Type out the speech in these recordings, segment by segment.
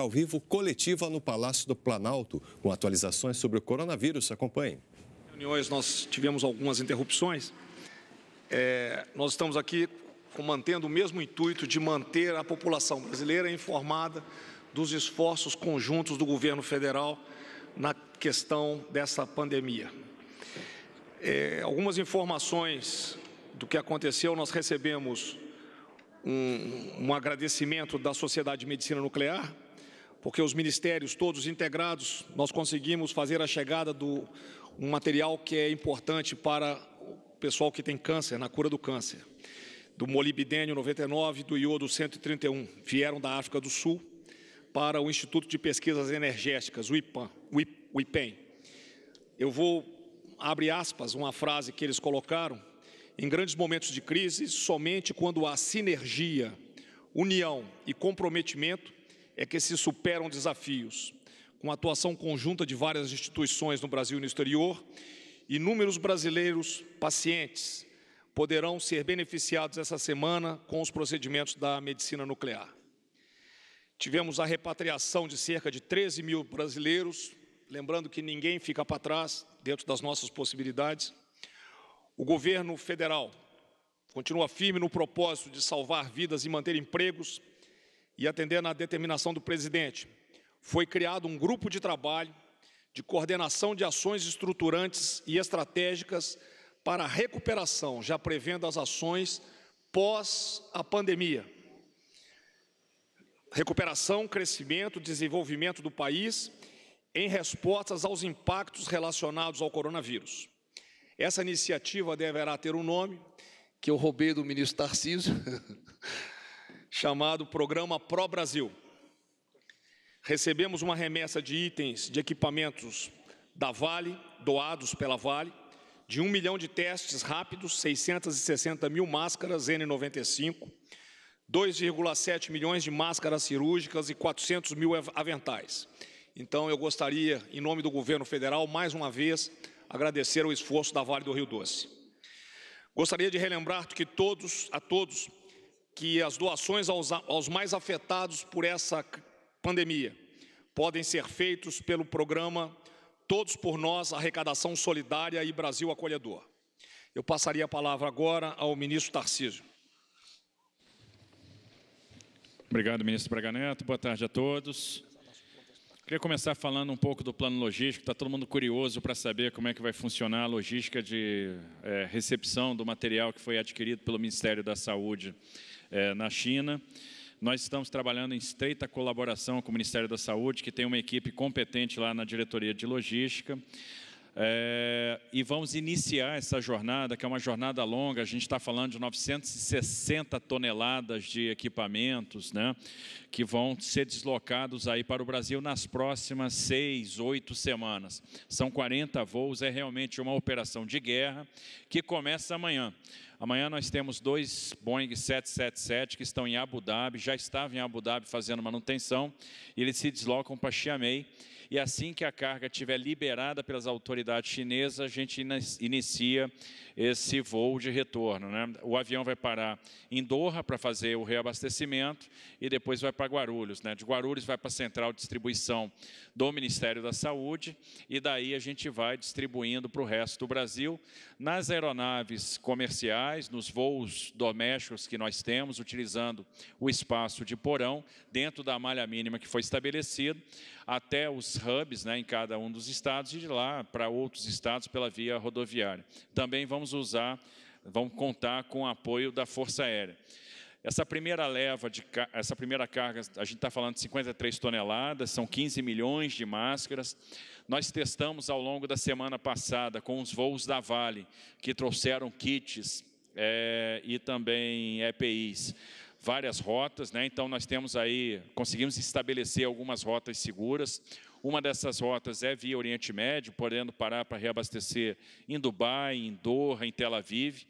ao vivo coletiva no Palácio do Planalto, com atualizações sobre o coronavírus. Acompanhe. Reuniões nós tivemos algumas interrupções. É, nós estamos aqui mantendo o mesmo intuito de manter a população brasileira informada dos esforços conjuntos do governo federal na questão dessa pandemia. É, algumas informações do que aconteceu, nós recebemos um, um, agradecimento da Sociedade de Medicina Nuclear, porque os ministérios todos integrados, nós conseguimos fazer a chegada do um material que é importante para o pessoal que tem câncer, na cura do câncer. Do molibdênio 99, do iodo 131, vieram da África do Sul para o Instituto de Pesquisas Energéticas, o IPAN, o Eu vou abrir aspas uma frase que eles colocaram: em grandes momentos de crise, somente quando há sinergia, união e comprometimento é que se superam desafios. Com a atuação conjunta de várias instituições no Brasil e no exterior, inúmeros brasileiros pacientes poderão ser beneficiados essa semana com os procedimentos da medicina nuclear. Tivemos a repatriação de cerca de 13 mil brasileiros, lembrando que ninguém fica para trás dentro das nossas possibilidades. O governo federal continua firme no propósito de salvar vidas e manter empregos e atendendo à determinação do presidente, foi criado um grupo de trabalho de coordenação de ações estruturantes e estratégicas para a recuperação, já prevendo as ações pós a pandemia. Recuperação, crescimento, desenvolvimento do país em respostas aos impactos relacionados ao coronavírus. Essa iniciativa deverá ter um nome que eu roubei do ministro Tarcísio, chamado Programa Pro Brasil. Recebemos uma remessa de itens de equipamentos da Vale, doados pela Vale, de um milhão de testes rápidos, 660 mil máscaras N95, 2,7 milhões de máscaras cirúrgicas e 400 mil aventais. Então, eu gostaria, em nome do governo federal, mais uma vez, agradecer o esforço da Vale do Rio Doce. Gostaria de relembrar que todos, a todos, que as doações aos, aos mais afetados por essa pandemia podem ser feitos pelo programa Todos por Nós, Arrecadação Solidária e Brasil Acolhedor. Eu passaria a palavra agora ao ministro Tarcísio. Obrigado, ministro Braga Neto. Boa tarde a todos. Queria começar falando um pouco do plano logístico. Está todo mundo curioso para saber como é que vai funcionar a logística de é, recepção do material que foi adquirido pelo Ministério da Saúde é, na China. Nós estamos trabalhando em estreita colaboração com o Ministério da Saúde, que tem uma equipe competente lá na diretoria de logística. É, e vamos iniciar essa jornada, que é uma jornada longa, a gente está falando de 960 toneladas de equipamentos, né? que vão ser deslocados aí para o Brasil nas próximas seis, oito semanas. São 40 voos, é realmente uma operação de guerra que começa amanhã. Amanhã nós temos dois Boeing 777 que estão em Abu Dhabi, já estavam em Abu Dhabi fazendo manutenção, e eles se deslocam para Xiamei. E assim que a carga estiver liberada pelas autoridades chinesas, a gente inicia esse voo de retorno. Né? O avião vai parar em Doha para fazer o reabastecimento e depois vai para Guarulhos, né? De Guarulhos vai para a central de distribuição do Ministério da Saúde e daí a gente vai distribuindo para o resto do Brasil nas aeronaves comerciais, nos voos domésticos que nós temos, utilizando o espaço de porão dentro da malha mínima que foi estabelecido, até os hubs, né, em cada um dos estados e de lá para outros estados pela via rodoviária. Também vamos usar, vamos contar com o apoio da Força Aérea. Essa primeira leva, de, essa primeira carga, a gente está falando de 53 toneladas, são 15 milhões de máscaras. Nós testamos ao longo da semana passada com os voos da Vale, que trouxeram kits é, e também EPIs várias rotas, né? então nós temos aí, conseguimos estabelecer algumas rotas seguras. Uma dessas rotas é via Oriente Médio, podendo parar para reabastecer em Dubai, em Doha, em Tel Aviv.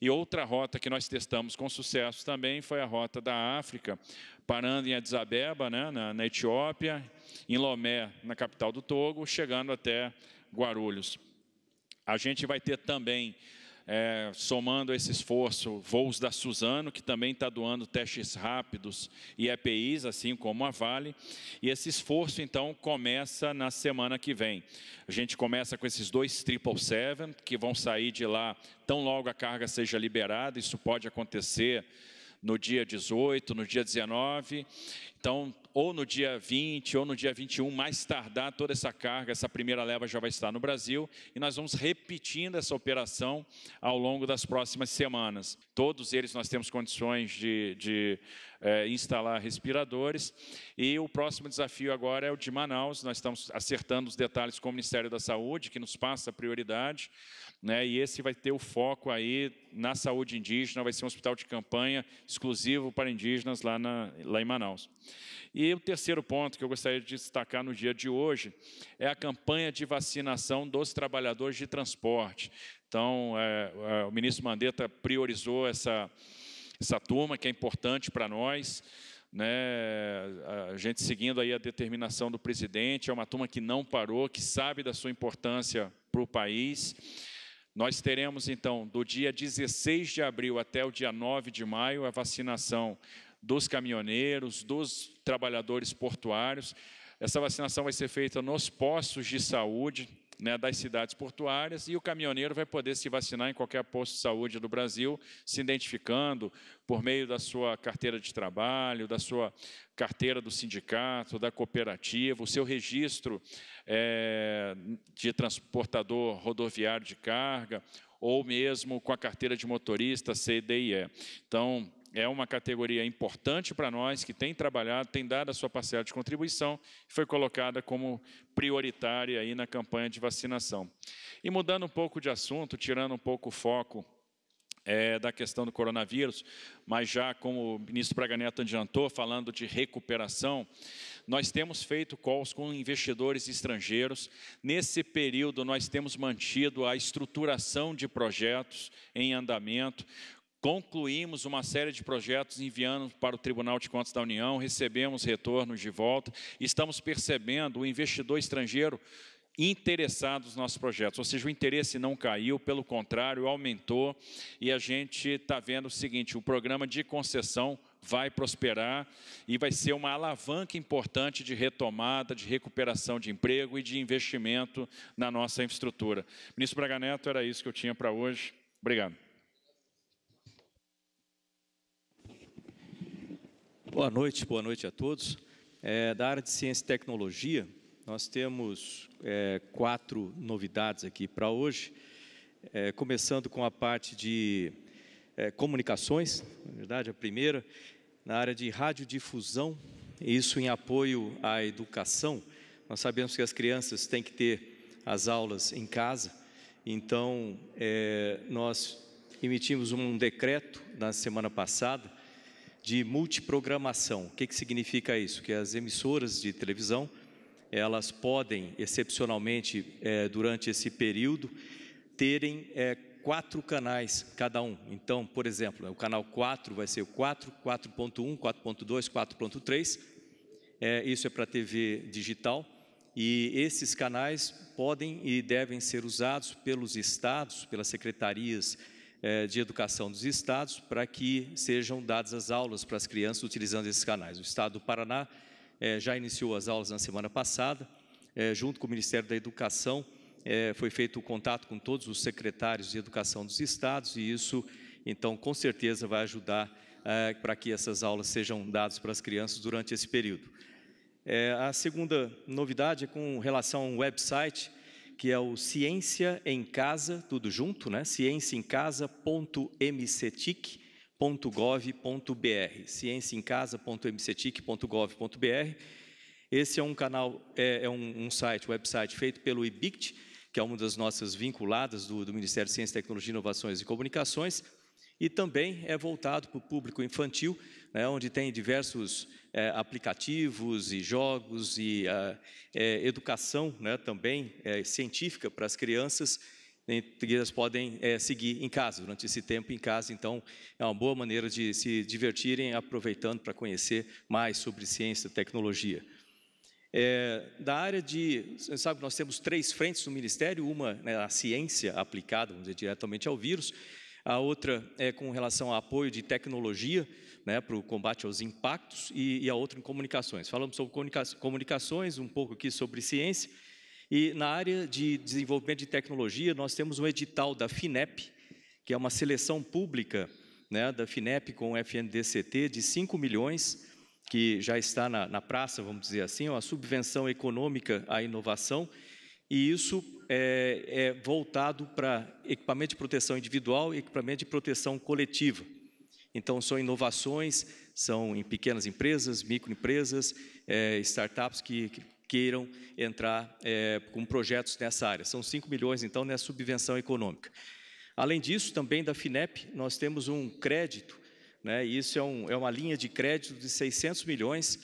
E outra rota que nós testamos com sucesso também foi a rota da África, parando em Addis Abeba, né, na, na Etiópia, em Lomé, na capital do Togo, chegando até Guarulhos. A gente vai ter também é, somando esse esforço, voos da Suzano, que também está doando testes rápidos e EPIs, assim como a Vale. E esse esforço, então, começa na semana que vem. A gente começa com esses dois 777, que vão sair de lá tão logo a carga seja liberada. Isso pode acontecer no dia 18, no dia 19. Então, ou no dia 20 ou no dia 21, mais tardar, toda essa carga, essa primeira leva já vai estar no Brasil e nós vamos repetindo essa operação ao longo das próximas semanas. Todos eles nós temos condições de, de é, instalar respiradores. E o próximo desafio agora é o de Manaus. Nós estamos acertando os detalhes com o Ministério da Saúde, que nos passa a prioridade. Né, e esse vai ter o foco aí na saúde indígena, vai ser um hospital de campanha exclusivo para indígenas lá, na, lá em Manaus. E o terceiro ponto que eu gostaria de destacar no dia de hoje é a campanha de vacinação dos trabalhadores de transporte. Então, é, é, o ministro Mandetta priorizou essa, essa turma que é importante para nós. Né, a gente seguindo aí a determinação do presidente, é uma turma que não parou, que sabe da sua importância para o país. Nós teremos, então, do dia 16 de abril até o dia 9 de maio, a vacinação dos caminhoneiros, dos trabalhadores portuários. Essa vacinação vai ser feita nos postos de saúde, né, das cidades portuárias e o caminhoneiro vai poder se vacinar em qualquer posto de saúde do Brasil, se identificando por meio da sua carteira de trabalho, da sua carteira do sindicato, da cooperativa, o seu registro é, de transportador rodoviário de carga, ou mesmo com a carteira de motorista, CDIE. Então, é uma categoria importante para nós, que tem trabalhado, tem dado a sua parcela de contribuição e foi colocada como prioritária aí na campanha de vacinação. E mudando um pouco de assunto, tirando um pouco o foco é, da questão do coronavírus, mas já como o ministro Braga Neto adiantou, falando de recuperação, nós temos feito calls com investidores estrangeiros. Nesse período, nós temos mantido a estruturação de projetos em andamento, concluímos uma série de projetos enviando para o Tribunal de Contas da União, recebemos retornos de volta, estamos percebendo o investidor estrangeiro interessado nos nossos projetos, ou seja, o interesse não caiu, pelo contrário, aumentou, e a gente está vendo o seguinte, o programa de concessão vai prosperar e vai ser uma alavanca importante de retomada, de recuperação de emprego e de investimento na nossa infraestrutura. Ministro Braga Neto, era isso que eu tinha para hoje. Obrigado. Boa noite, boa noite a todos. É, da área de ciência e tecnologia, nós temos é, quatro novidades aqui para hoje, é, começando com a parte de é, comunicações, na verdade, a primeira, na área de radiodifusão, isso em apoio à educação. Nós sabemos que as crianças têm que ter as aulas em casa, então é, nós emitimos um decreto na semana passada de multiprogramação. O que, que significa isso? Que as emissoras de televisão, elas podem, excepcionalmente, é, durante esse período, terem é, quatro canais cada um. Então, por exemplo, o canal 4 vai ser o 4, 4.1, 4.2, 4.3. É, isso é para TV digital. E esses canais podem e devem ser usados pelos estados, pelas secretarias é, de Educação dos Estados para que sejam dadas as aulas para as crianças utilizando esses canais. O Estado do Paraná é, já iniciou as aulas na semana passada, é, junto com o Ministério da Educação, foi feito o contato com todos os secretários de Educação dos Estados e isso, então, com certeza vai ajudar para que essas aulas sejam dadas para as crianças durante esse período. A segunda novidade é com relação ao website que é o Ciência em Casa, tudo junto, né? em cienciaemcasa.mcetic.gov.br. Esse é um canal, é, é um, um, site, website feito pelo IBICT, que é uma das nossas vinculadas do, do Ministério de Ciência, Tecnologia, Inovações e Comunicações, e também é voltado para o público infantil, né, onde tem diversos é, aplicativos e jogos e a, ah, é, educação né, também é, científica para as crianças que elas podem é, seguir em casa, durante esse tempo em casa. Então, é uma boa maneira de se divertirem, aproveitando para conhecer mais sobre ciência e tecnologia. É, da área de, sabe, nós temos três frentes no Ministério, uma né, a ciência aplicada, vamos dizer, diretamente ao vírus, a outra é com relação ao apoio de tecnologia, né, para o combate aos impactos e, e a outra em comunicações. Falamos sobre comunica comunicações, um pouco aqui sobre ciência. E na área de desenvolvimento de tecnologia, nós temos um edital da FINEP, que é uma seleção pública né, da FINEP com o FNDCT de 5 milhões, que já está na, na praça, vamos dizer assim, é uma subvenção econômica à inovação, e isso é, é voltado para equipamento de proteção individual e equipamento de proteção coletiva. Então, são inovações, são em pequenas empresas, microempresas, é, startups que, que queiram entrar é, com projetos nessa área. São 5 milhões, então, nessa subvenção econômica. Além disso, também da FINEP, nós temos um crédito, né, isso é, um, é uma linha de crédito de 600 milhões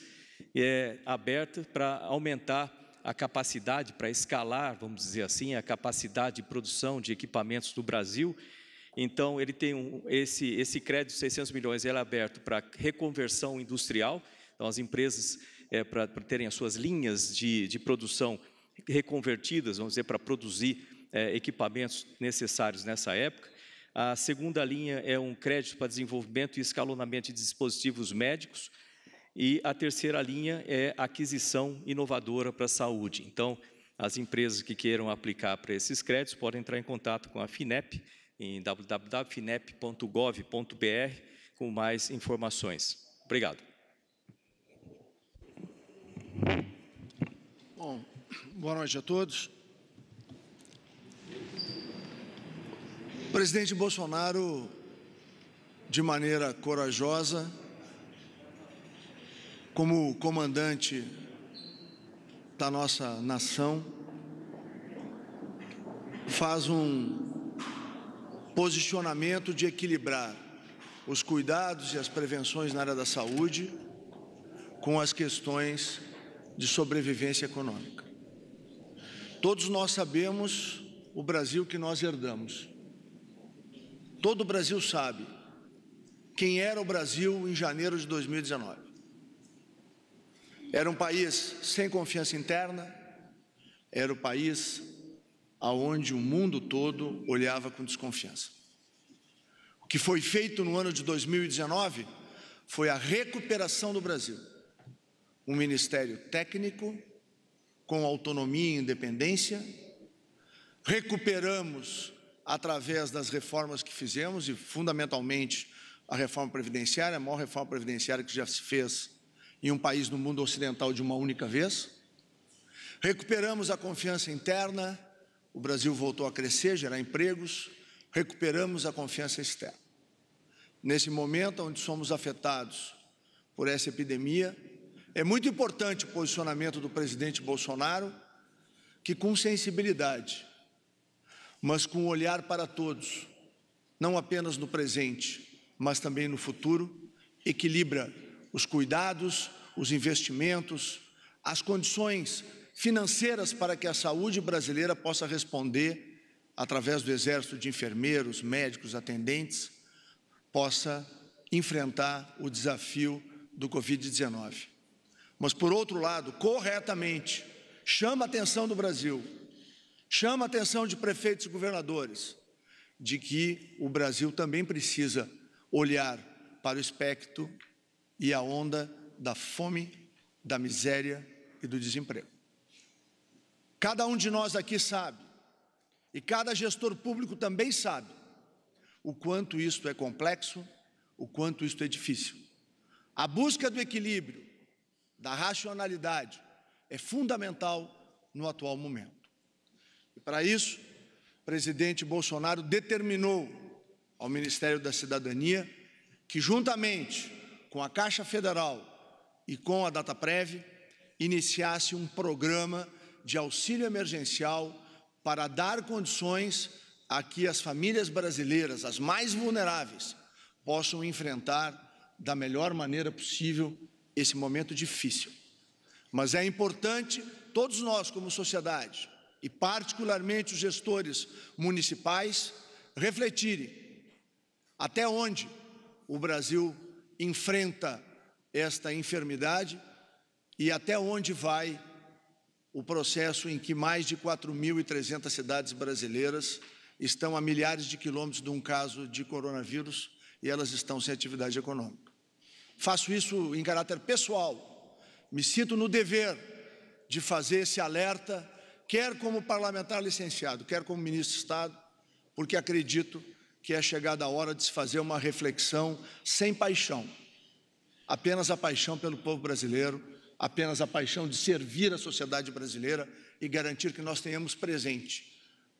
é, aberta para aumentar a capacidade, para escalar, vamos dizer assim, a capacidade de produção de equipamentos do Brasil então, ele tem um, esse, esse crédito de 600 milhões, ele é aberto para reconversão industrial, então as empresas, é, para terem as suas linhas de, de produção reconvertidas, vamos dizer, para produzir é, equipamentos necessários nessa época. A segunda linha é um crédito para desenvolvimento e escalonamento de dispositivos médicos. E a terceira linha é aquisição inovadora para a saúde. Então, as empresas que queiram aplicar para esses créditos podem entrar em contato com a FINEP, em www.finep.gov.br com mais informações. Obrigado. Bom, boa noite a todos. O presidente Bolsonaro, de maneira corajosa, como comandante da nossa nação, faz um posicionamento de equilibrar os cuidados e as prevenções na área da saúde com as questões de sobrevivência econômica. Todos nós sabemos o Brasil que nós herdamos. Todo o Brasil sabe quem era o Brasil em janeiro de 2019. Era um país sem confiança interna, era o um país aonde o mundo todo olhava com desconfiança. O que foi feito no ano de 2019 foi a recuperação do Brasil. Um ministério técnico com autonomia e independência. Recuperamos através das reformas que fizemos e fundamentalmente a reforma previdenciária, a maior reforma previdenciária que já se fez em um país no mundo ocidental de uma única vez. Recuperamos a confiança interna, o Brasil voltou a crescer, gerar empregos, recuperamos a confiança externa. Nesse momento onde somos afetados por essa epidemia, é muito importante o posicionamento do presidente Bolsonaro, que com sensibilidade, mas com um olhar para todos, não apenas no presente, mas também no futuro, equilibra os cuidados, os investimentos, as condições financeiras para que a saúde brasileira possa responder através do exército de enfermeiros, médicos, atendentes, possa enfrentar o desafio do Covid-19. Mas, por outro lado, corretamente, chama a atenção do Brasil, chama a atenção de prefeitos e governadores, de que o Brasil também precisa olhar para o espectro e a onda da fome, da miséria e do desemprego. Cada um de nós aqui sabe, e cada gestor público também sabe, o quanto isto é complexo, o quanto isto é difícil. A busca do equilíbrio, da racionalidade, é fundamental no atual momento. E para isso, o presidente Bolsonaro determinou ao Ministério da Cidadania que, juntamente com a Caixa Federal e com a DataPrev, iniciasse um programa de auxílio emergencial para dar condições a que as famílias brasileiras, as mais vulneráveis, possam enfrentar da melhor maneira possível esse momento difícil. Mas é importante todos nós, como sociedade, e particularmente os gestores municipais, refletirem até onde o Brasil enfrenta esta enfermidade e até onde vai o processo em que mais de 4.300 cidades brasileiras estão a milhares de quilômetros de um caso de coronavírus e elas estão sem atividade econômica. Faço isso em caráter pessoal, me sinto no dever de fazer esse alerta, quer como parlamentar licenciado, quer como ministro de Estado, porque acredito que é chegada a hora de se fazer uma reflexão sem paixão, apenas a paixão pelo povo brasileiro apenas a paixão de servir a sociedade brasileira e garantir que nós tenhamos presente,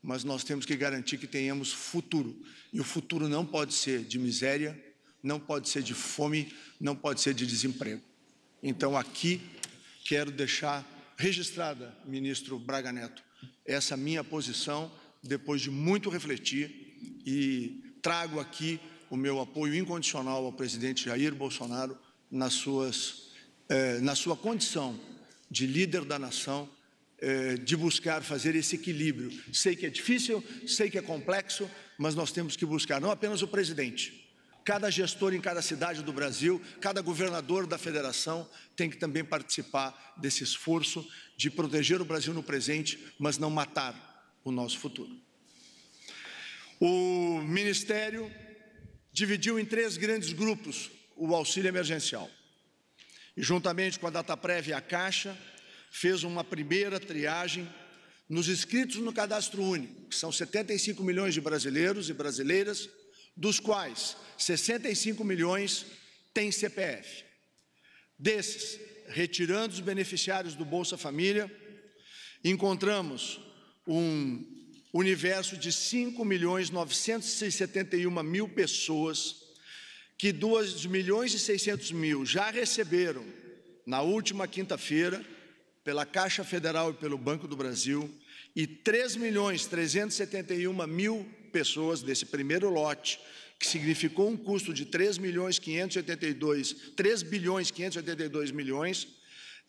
mas nós temos que garantir que tenhamos futuro. E o futuro não pode ser de miséria, não pode ser de fome, não pode ser de desemprego. Então, aqui, quero deixar registrada, ministro Braga Neto, essa minha posição, depois de muito refletir, e trago aqui o meu apoio incondicional ao presidente Jair Bolsonaro nas suas é, na sua condição de líder da nação, é, de buscar fazer esse equilíbrio. Sei que é difícil, sei que é complexo, mas nós temos que buscar, não apenas o presidente. Cada gestor em cada cidade do Brasil, cada governador da federação tem que também participar desse esforço de proteger o Brasil no presente, mas não matar o nosso futuro. O Ministério dividiu em três grandes grupos o auxílio emergencial. E juntamente com a data prévia a Caixa, fez uma primeira triagem nos inscritos no cadastro único, que são 75 milhões de brasileiros e brasileiras, dos quais 65 milhões têm CPF. Desses, retirando os beneficiários do Bolsa Família, encontramos um universo de 5 milhões 971 mil pessoas que 2 milhões e 600 mil já receberam na última quinta-feira pela Caixa Federal e pelo Banco do Brasil e 3 milhões 371 mil pessoas desse primeiro lote, que significou um custo de 3 milhões 582, 3 bilhões 582 milhões,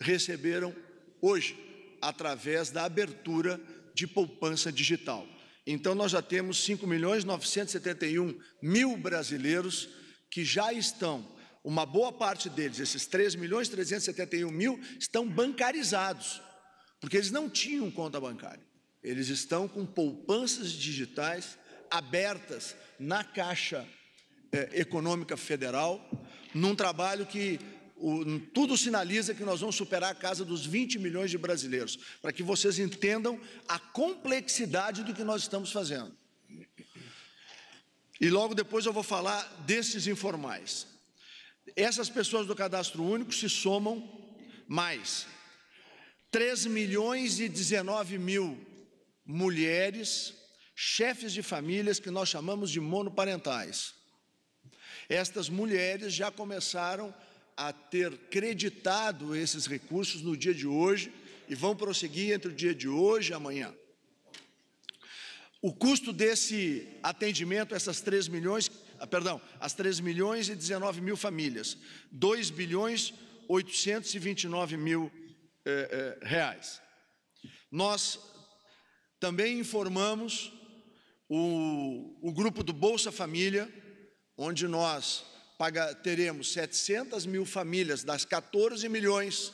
receberam hoje através da abertura de poupança digital. Então nós já temos 5 milhões 971 mil brasileiros que já estão, uma boa parte deles, esses 3 milhões 371 mil, estão bancarizados, porque eles não tinham conta bancária. Eles estão com poupanças digitais abertas na Caixa eh, Econômica Federal, num trabalho que tudo sinaliza que nós vamos superar a casa dos 20 milhões de brasileiros, para que vocês entendam a complexidade do que nós estamos fazendo. E logo depois eu vou falar desses informais. Essas pessoas do cadastro único se somam mais 3 milhões e 19 mil mulheres, chefes de famílias que nós chamamos de monoparentais. Estas mulheres já começaram a ter creditado esses recursos no dia de hoje e vão prosseguir entre o dia de hoje e amanhã. O custo desse atendimento, essas 3 milhões, ah, perdão, as 3 milhões e 19 mil famílias, 2 bilhões 829 mil eh, eh, reais. Nós também informamos o, o grupo do Bolsa Família, onde nós paga, teremos 700 mil famílias das 14 milhões,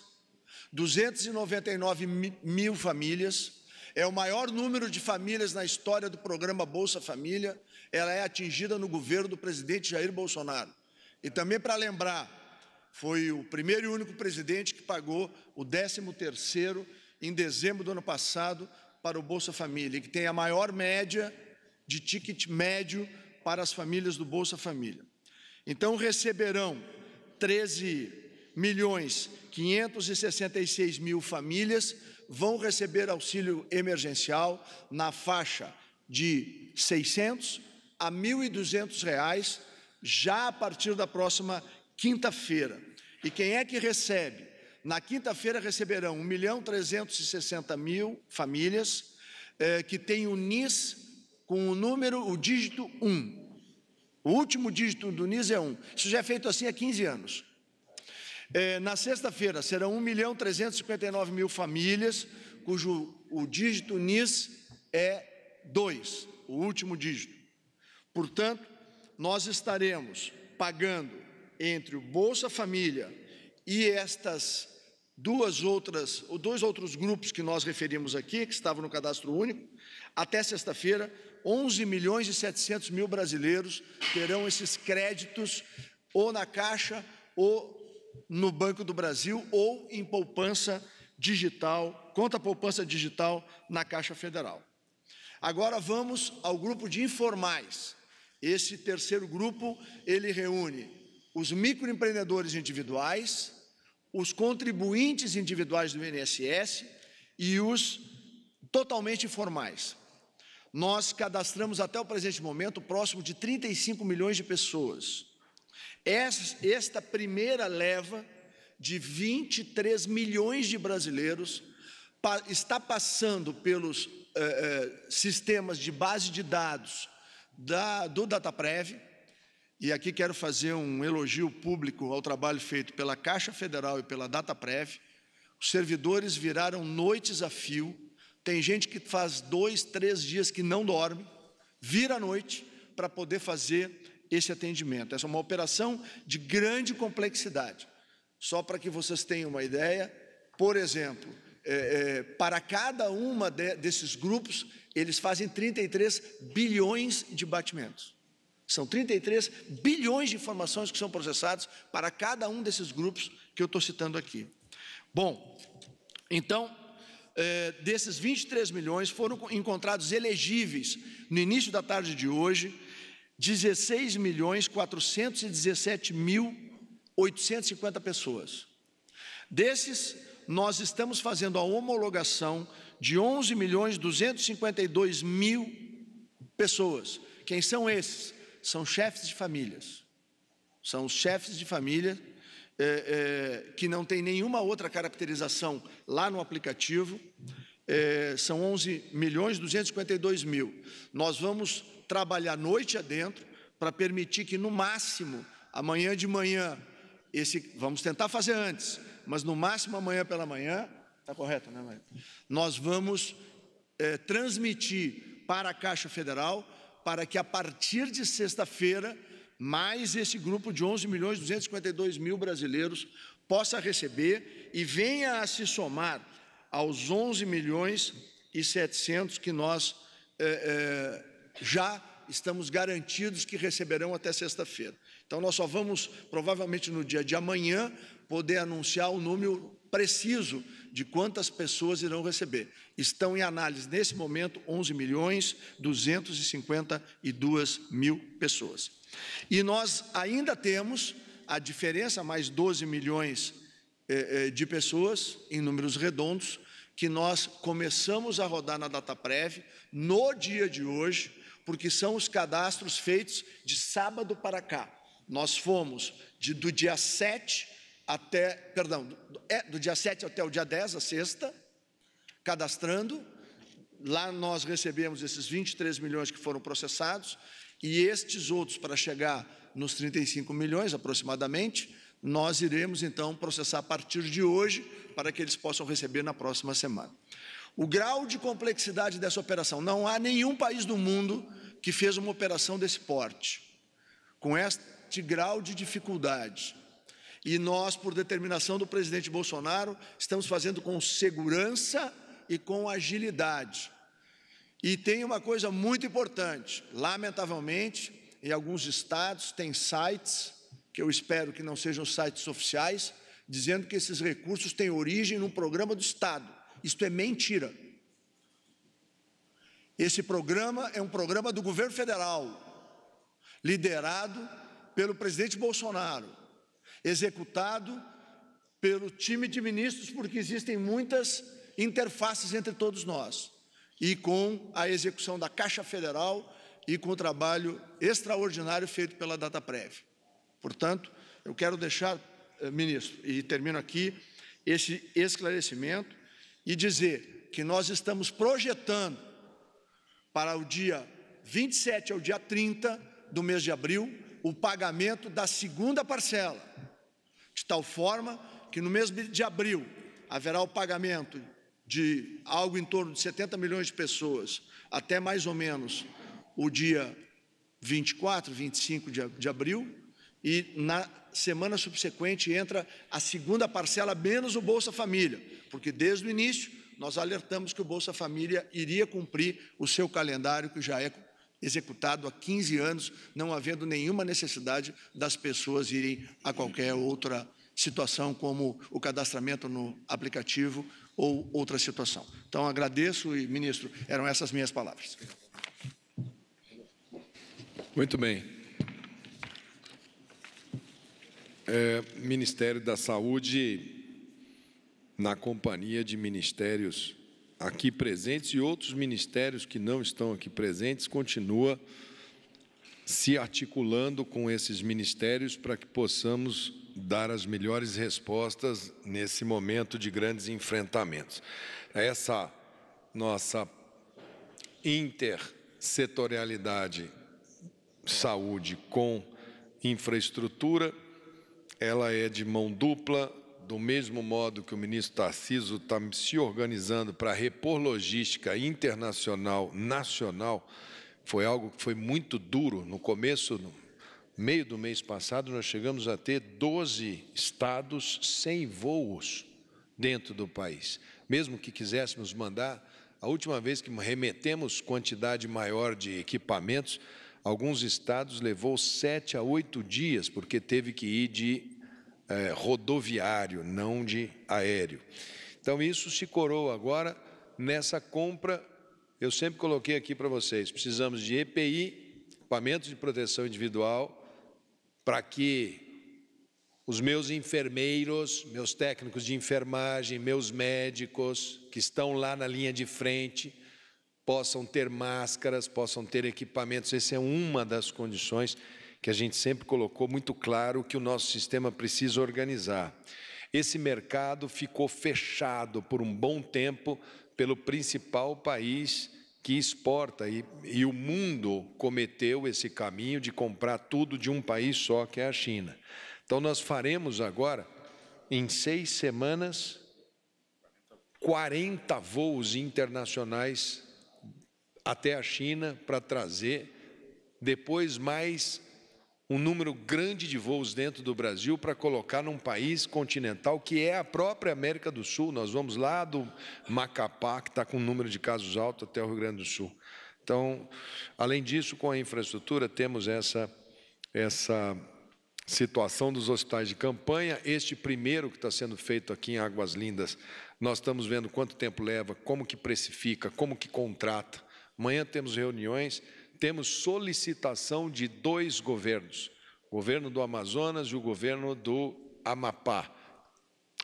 299 mil famílias, é o maior número de famílias na história do programa Bolsa Família. Ela é atingida no governo do presidente Jair Bolsonaro. E também para lembrar, foi o primeiro e único presidente que pagou o 13º em dezembro do ano passado para o Bolsa Família, que tem a maior média de ticket médio para as famílias do Bolsa Família. Então receberão 13 milhões 566 mil famílias vão receber auxílio emergencial na faixa de 600 a R$ reais já a partir da próxima quinta-feira. E quem é que recebe? Na quinta-feira receberão 1 milhão 360 mil famílias eh, que têm o NIS com o número, o dígito 1. O último dígito do NIS é 1. Isso já é feito assim há 15 anos. É, na sexta-feira serão 1 milhão 359 mil famílias, cujo o dígito NIS é 2, o último dígito. Portanto, nós estaremos pagando entre o Bolsa Família e estas duas outras, ou dois outros grupos que nós referimos aqui, que estavam no cadastro único, até sexta-feira, 11 milhões e 700 mil brasileiros terão esses créditos ou na Caixa ou no Banco do Brasil ou em poupança digital, conta poupança digital na Caixa Federal. Agora vamos ao grupo de informais. Esse terceiro grupo, ele reúne os microempreendedores individuais, os contribuintes individuais do INSS e os totalmente informais. Nós cadastramos até o presente momento próximo de 35 milhões de pessoas esta primeira leva de 23 milhões de brasileiros está passando pelos eh, eh, sistemas de base de dados da, do Dataprev, e aqui quero fazer um elogio público ao trabalho feito pela Caixa Federal e pela Dataprev. Os servidores viraram noites a fio, tem gente que faz dois, três dias que não dorme, vira à noite para poder fazer esse atendimento. Essa é uma operação de grande complexidade. Só para que vocês tenham uma ideia, por exemplo, é, é, para cada uma de, desses grupos, eles fazem 33 bilhões de batimentos. São 33 bilhões de informações que são processadas para cada um desses grupos que eu estou citando aqui. Bom, então, é, desses 23 milhões foram encontrados elegíveis no início da tarde de hoje 16 milhões 417 mil 850 pessoas. Desses, nós estamos fazendo a homologação de 11 milhões 252 mil pessoas. Quem são esses? São chefes de famílias. São os chefes de família é, é, que não tem nenhuma outra caracterização lá no aplicativo. É, são 11 milhões 252 mil. Nós vamos trabalhar noite adentro para permitir que, no máximo, amanhã de manhã, esse, vamos tentar fazer antes, mas no máximo amanhã pela manhã, está correto, né, Maria? Nós vamos é, transmitir para a Caixa Federal para que a partir de sexta-feira, mais esse grupo de 11 milhões 252 mil brasileiros possa receber e venha a se somar aos 11 milhões e 700 que nós é, é, já estamos garantidos que receberão até sexta-feira. Então, nós só vamos, provavelmente no dia de amanhã, poder anunciar o número preciso de quantas pessoas irão receber. Estão em análise, nesse momento, 11 milhões 252 mil pessoas. E nós ainda temos a diferença, mais 12 milhões eh, eh, de pessoas, em números redondos, que nós começamos a rodar na data prévia, no dia de hoje, porque são os cadastros feitos de sábado para cá. Nós fomos de, do dia 7 até, perdão, do, é, do dia 7 até o dia 10, a sexta, cadastrando. Lá nós recebemos esses 23 milhões que foram processados e estes outros para chegar nos 35 milhões aproximadamente, nós iremos então processar a partir de hoje para que eles possam receber na próxima semana. O grau de complexidade dessa operação, não há nenhum país do mundo que fez uma operação desse porte, com este grau de dificuldade. E nós, por determinação do presidente Bolsonaro, estamos fazendo com segurança e com agilidade. E tem uma coisa muito importante: lamentavelmente, em alguns estados, tem sites, que eu espero que não sejam sites oficiais, dizendo que esses recursos têm origem num programa do Estado. Isto é mentira. Esse programa é um programa do governo federal, liderado pelo presidente Bolsonaro, executado pelo time de ministros, porque existem muitas interfaces entre todos nós, e com a execução da Caixa Federal e com o trabalho extraordinário feito pela DataPrev. Portanto, eu quero deixar, eh, ministro, e termino aqui, esse esclarecimento e dizer que nós estamos projetando para o dia 27 ao dia 30 do mês de abril, o pagamento da segunda parcela, de tal forma que no mês de abril haverá o pagamento de algo em torno de 70 milhões de pessoas até mais ou menos o dia 24, 25 de, de abril, e na semana subsequente entra a segunda parcela menos o Bolsa Família, porque desde o início nós alertamos que o Bolsa Família iria cumprir o seu calendário, que já é executado há 15 anos, não havendo nenhuma necessidade das pessoas irem a qualquer outra situação, como o cadastramento no aplicativo ou outra situação. Então, agradeço e, ministro, eram essas minhas palavras. Muito bem. É, Ministério da Saúde na companhia de ministérios aqui presentes e outros ministérios que não estão aqui presentes, continua se articulando com esses ministérios para que possamos dar as melhores respostas nesse momento de grandes enfrentamentos. É essa nossa intersetorialidade saúde com infraestrutura, ela é de mão dupla, do mesmo modo que o ministro Tarciso está se organizando para repor logística internacional, nacional, foi algo que foi muito duro. No começo, no meio do mês passado, nós chegamos a ter 12 estados sem voos dentro do país. Mesmo que quiséssemos mandar, a última vez que remetemos quantidade maior de equipamentos, alguns estados levou sete a oito dias, porque teve que ir de é, rodoviário, não de aéreo. Então, isso se coroa agora nessa compra. Eu sempre coloquei aqui para vocês: precisamos de EPI, equipamentos de proteção individual, para que os meus enfermeiros, meus técnicos de enfermagem, meus médicos que estão lá na linha de frente possam ter máscaras, possam ter equipamentos. Essa é uma das condições que a gente sempre colocou muito claro que o nosso sistema precisa organizar. Esse mercado ficou fechado por um bom tempo pelo principal país que exporta e, e o mundo cometeu esse caminho de comprar tudo de um país só, que é a China. Então nós faremos agora em seis semanas 40 voos internacionais até a China para trazer depois mais um número grande de voos dentro do Brasil para colocar num país continental que é a própria América do Sul. Nós vamos lá do Macapá, que está com um número de casos alto, até o Rio Grande do Sul. Então, além disso, com a infraestrutura, temos essa, essa situação dos hospitais de campanha. Este primeiro que está sendo feito aqui em Águas Lindas, nós estamos vendo quanto tempo leva, como que precifica, como que contrata. Amanhã temos reuniões temos solicitação de dois governos, o governo do Amazonas e o governo do Amapá.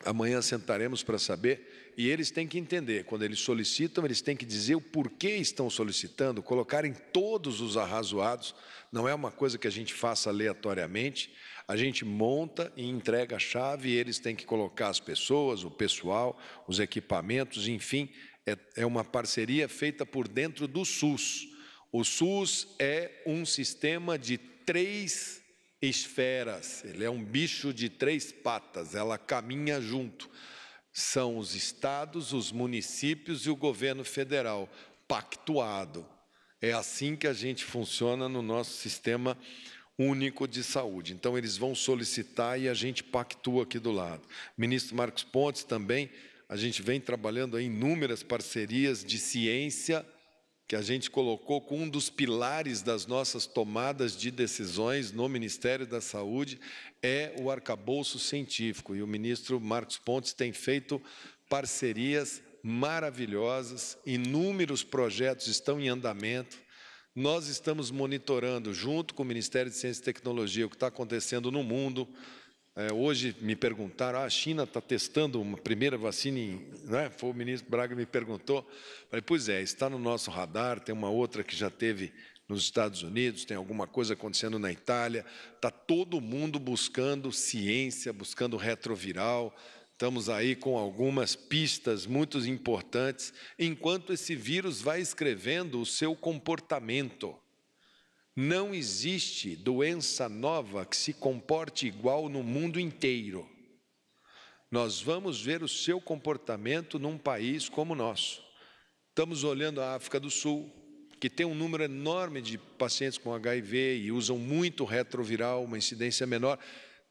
Amanhã sentaremos para saber e eles têm que entender, quando eles solicitam, eles têm que dizer o porquê estão solicitando, colocarem todos os arrazoados, não é uma coisa que a gente faça aleatoriamente, a gente monta e entrega a chave e eles têm que colocar as pessoas, o pessoal, os equipamentos, enfim, é, é uma parceria feita por dentro do SUS o SUS é um sistema de três esferas, ele é um bicho de três patas, ela caminha junto. São os estados, os municípios e o governo federal, pactuado. É assim que a gente funciona no nosso sistema único de saúde. Então, eles vão solicitar e a gente pactua aqui do lado. Ministro Marcos Pontes também, a gente vem trabalhando em inúmeras parcerias de ciência que a gente colocou como um dos pilares das nossas tomadas de decisões no Ministério da Saúde é o arcabouço científico. E o ministro Marcos Pontes tem feito parcerias maravilhosas, inúmeros projetos estão em andamento. Nós estamos monitorando, junto com o Ministério de Ciência e Tecnologia, o que está acontecendo no mundo, é, hoje me perguntaram, ah, a China está testando uma primeira vacina, em, né? foi o ministro Braga me perguntou. Falei, pois é, está no nosso radar, tem uma outra que já teve nos Estados Unidos, tem alguma coisa acontecendo na Itália, está todo mundo buscando ciência, buscando retroviral, Estamos aí com algumas pistas muito importantes, enquanto esse vírus vai escrevendo o seu comportamento. Não existe doença nova que se comporte igual no mundo inteiro. Nós vamos ver o seu comportamento num país como o nosso. Estamos olhando a África do Sul, que tem um número enorme de pacientes com HIV e usam muito retroviral, uma incidência menor.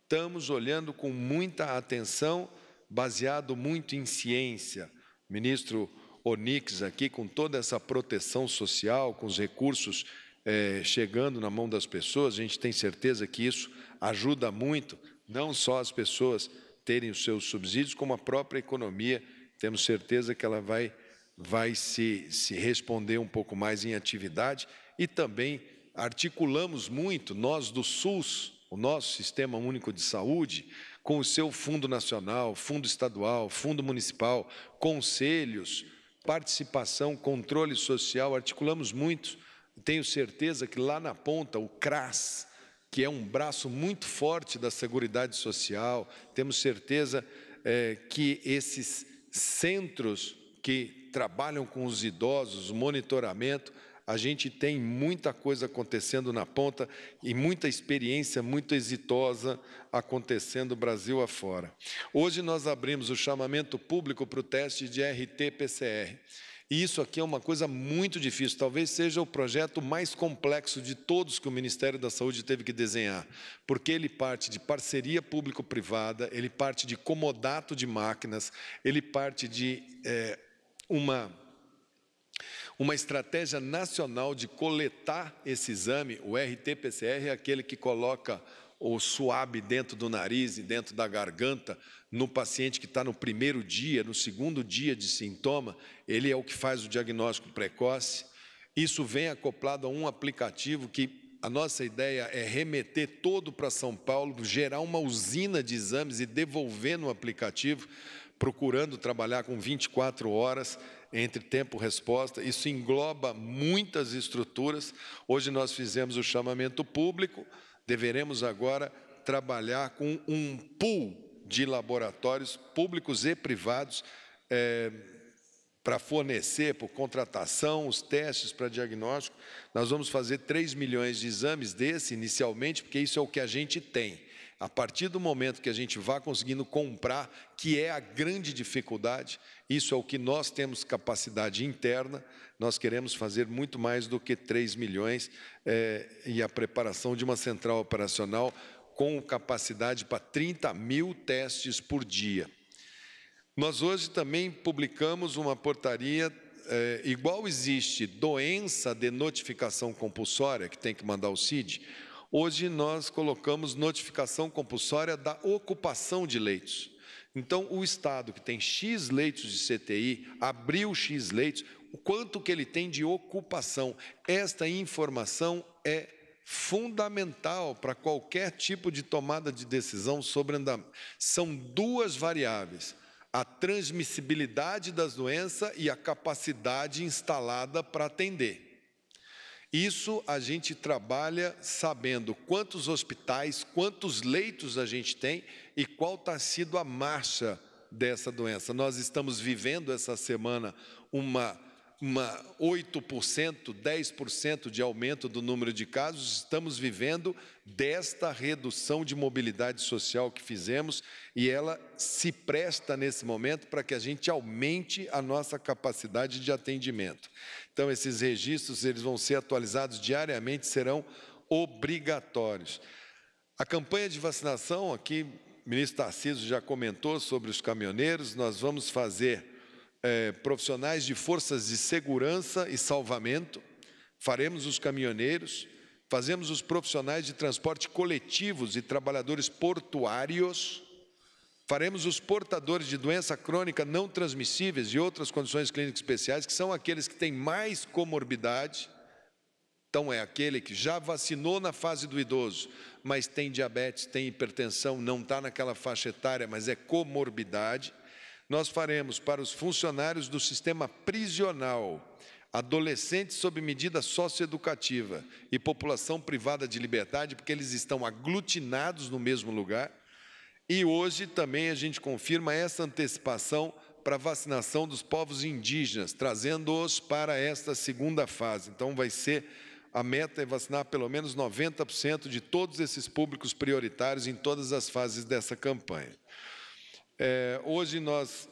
Estamos olhando com muita atenção, baseado muito em ciência. O ministro Onix aqui, com toda essa proteção social, com os recursos é, chegando na mão das pessoas, a gente tem certeza que isso ajuda muito, não só as pessoas terem os seus subsídios, como a própria economia. Temos certeza que ela vai, vai se, se responder um pouco mais em atividade e também articulamos muito, nós do SUS, o nosso Sistema Único de Saúde, com o seu Fundo Nacional, Fundo Estadual, Fundo Municipal, conselhos, participação, controle social, articulamos muito tenho certeza que lá na ponta, o CRAS, que é um braço muito forte da Seguridade Social, temos certeza é, que esses centros que trabalham com os idosos, monitoramento, a gente tem muita coisa acontecendo na ponta e muita experiência muito exitosa acontecendo Brasil afora. Hoje nós abrimos o chamamento público para o teste de RT-PCR. E isso aqui é uma coisa muito difícil, talvez seja o projeto mais complexo de todos que o Ministério da Saúde teve que desenhar, porque ele parte de parceria público-privada, ele parte de comodato de máquinas, ele parte de é, uma uma estratégia nacional de coletar esse exame, o RT-PCR é aquele que coloca ou suave dentro do nariz e dentro da garganta, no paciente que está no primeiro dia, no segundo dia de sintoma, ele é o que faz o diagnóstico precoce. Isso vem acoplado a um aplicativo que a nossa ideia é remeter todo para São Paulo, gerar uma usina de exames e devolver no aplicativo, procurando trabalhar com 24 horas entre tempo-resposta. Isso engloba muitas estruturas. Hoje nós fizemos o chamamento público deveremos agora trabalhar com um pool de laboratórios públicos e privados é, para fornecer, por contratação, os testes para diagnóstico. Nós vamos fazer 3 milhões de exames desse inicialmente, porque isso é o que a gente tem a partir do momento que a gente vá conseguindo comprar, que é a grande dificuldade, isso é o que nós temos capacidade interna, nós queremos fazer muito mais do que 3 milhões é, e a preparação de uma central operacional com capacidade para 30 mil testes por dia. Nós hoje também publicamos uma portaria é, igual existe doença de notificação compulsória, que tem que mandar o CID, Hoje nós colocamos notificação compulsória da ocupação de leitos. Então, o Estado que tem X leitos de CTI, abriu X leitos, o quanto que ele tem de ocupação. Esta informação é fundamental para qualquer tipo de tomada de decisão sobre andamento. São duas variáveis: a transmissibilidade das doenças e a capacidade instalada para atender. Isso a gente trabalha sabendo quantos hospitais, quantos leitos a gente tem e qual está sido a marcha dessa doença. Nós estamos vivendo essa semana uma, uma 8%, 10% de aumento do número de casos, estamos vivendo desta redução de mobilidade social que fizemos e ela se presta nesse momento para que a gente aumente a nossa capacidade de atendimento. Então, esses registros eles vão ser atualizados diariamente, serão obrigatórios. A campanha de vacinação, aqui o ministro Tarcísio já comentou sobre os caminhoneiros, nós vamos fazer é, profissionais de forças de segurança e salvamento, faremos os caminhoneiros, fazemos os profissionais de transporte coletivos e trabalhadores portuários, Faremos os portadores de doença crônica não transmissíveis e outras condições clínicas especiais, que são aqueles que têm mais comorbidade. Então, é aquele que já vacinou na fase do idoso, mas tem diabetes, tem hipertensão, não está naquela faixa etária, mas é comorbidade. Nós faremos para os funcionários do sistema prisional, adolescentes sob medida socioeducativa e população privada de liberdade, porque eles estão aglutinados no mesmo lugar e hoje também a gente confirma essa antecipação para a vacinação dos povos indígenas, trazendo-os para esta segunda fase. Então, vai ser a meta é vacinar pelo menos 90% de todos esses públicos prioritários em todas as fases dessa campanha. É, hoje nós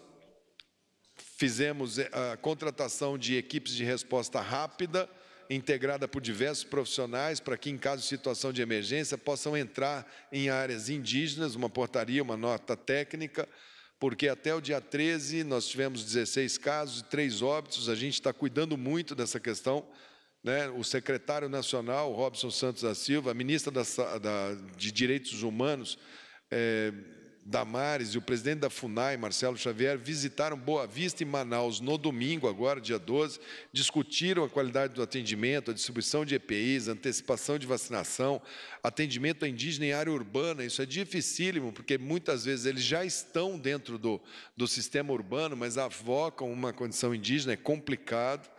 fizemos é, a contratação de equipes de resposta rápida integrada por diversos profissionais para que, em caso de situação de emergência, possam entrar em áreas indígenas, uma portaria, uma nota técnica, porque até o dia 13 nós tivemos 16 casos e 3 óbitos, a gente está cuidando muito dessa questão. Né? O secretário nacional, Robson Santos da Silva, a ministra da, da, de Direitos Humanos, é, Damares e o presidente da FUNAI, Marcelo Xavier, visitaram Boa Vista e Manaus no domingo, agora, dia 12, discutiram a qualidade do atendimento, a distribuição de EPIs, antecipação de vacinação, atendimento a indígena em área urbana. Isso é dificílimo, porque muitas vezes eles já estão dentro do, do sistema urbano, mas avocam uma condição indígena, é complicado,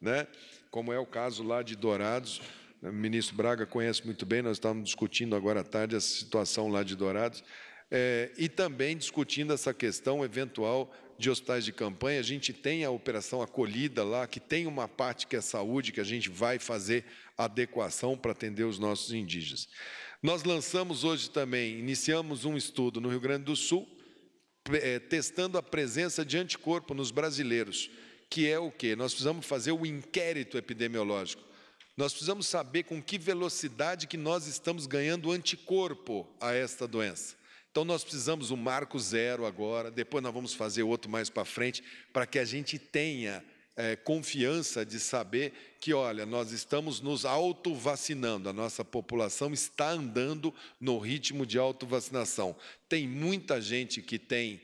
né? como é o caso lá de Dourados. Né? O ministro Braga conhece muito bem, nós estávamos discutindo agora à tarde a situação lá de Dourados. É, e também discutindo essa questão eventual de hospitais de campanha. A gente tem a operação acolhida lá, que tem uma parte que é saúde, que a gente vai fazer adequação para atender os nossos indígenas. Nós lançamos hoje também, iniciamos um estudo no Rio Grande do Sul, é, testando a presença de anticorpo nos brasileiros, que é o quê? Nós precisamos fazer o inquérito epidemiológico. Nós precisamos saber com que velocidade que nós estamos ganhando anticorpo a esta doença. Então nós precisamos um marco zero agora, depois nós vamos fazer outro mais para frente, para que a gente tenha é, confiança de saber que, olha, nós estamos nos autovacinando, a nossa população está andando no ritmo de autovacinação. Tem muita gente que tem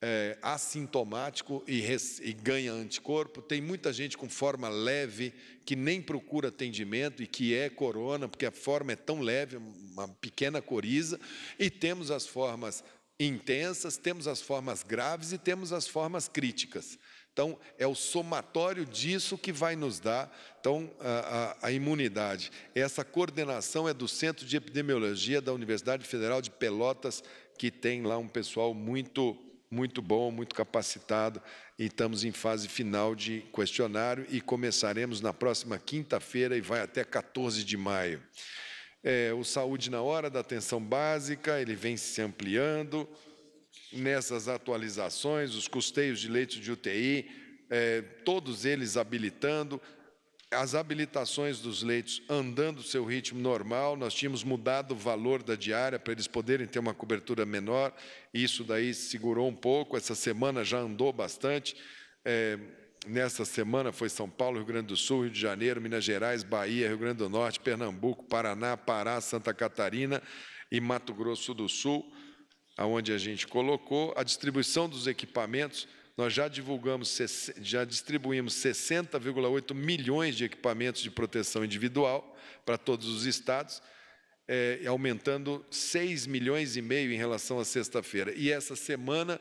é, assintomático e, res, e, ganha anticorpo. Tem muita gente com forma leve que nem procura atendimento e que é corona, porque a forma é tão leve, uma pequena coriza. E temos as formas intensas, temos as formas graves e temos as formas críticas. Então, é o somatório disso que vai nos dar então, a, a, a imunidade. Essa coordenação é do Centro de Epidemiologia da Universidade Federal de Pelotas, que tem lá um pessoal muito muito bom, muito capacitado, e estamos em fase final de questionário e começaremos na próxima quinta-feira e vai até 14 de maio. É, o Saúde na Hora da Atenção Básica, ele vem se ampliando. Nessas atualizações, os custeios de leitos de UTI, é, todos eles habilitando, as habilitações dos leitos andando seu ritmo normal, nós tínhamos mudado o valor da diária para eles poderem ter uma cobertura menor, isso daí segurou um pouco, essa semana já andou bastante. É, nessa semana foi São Paulo, Rio Grande do Sul, Rio de Janeiro, Minas Gerais, Bahia, Rio Grande do Norte, Pernambuco, Paraná, Pará, Santa Catarina e Mato Grosso do Sul, aonde a gente colocou a distribuição dos equipamentos nós já divulgamos, já distribuímos 60,8 milhões de equipamentos de proteção individual para todos os estados, é, aumentando 6 milhões e meio em relação à sexta-feira. E essa semana,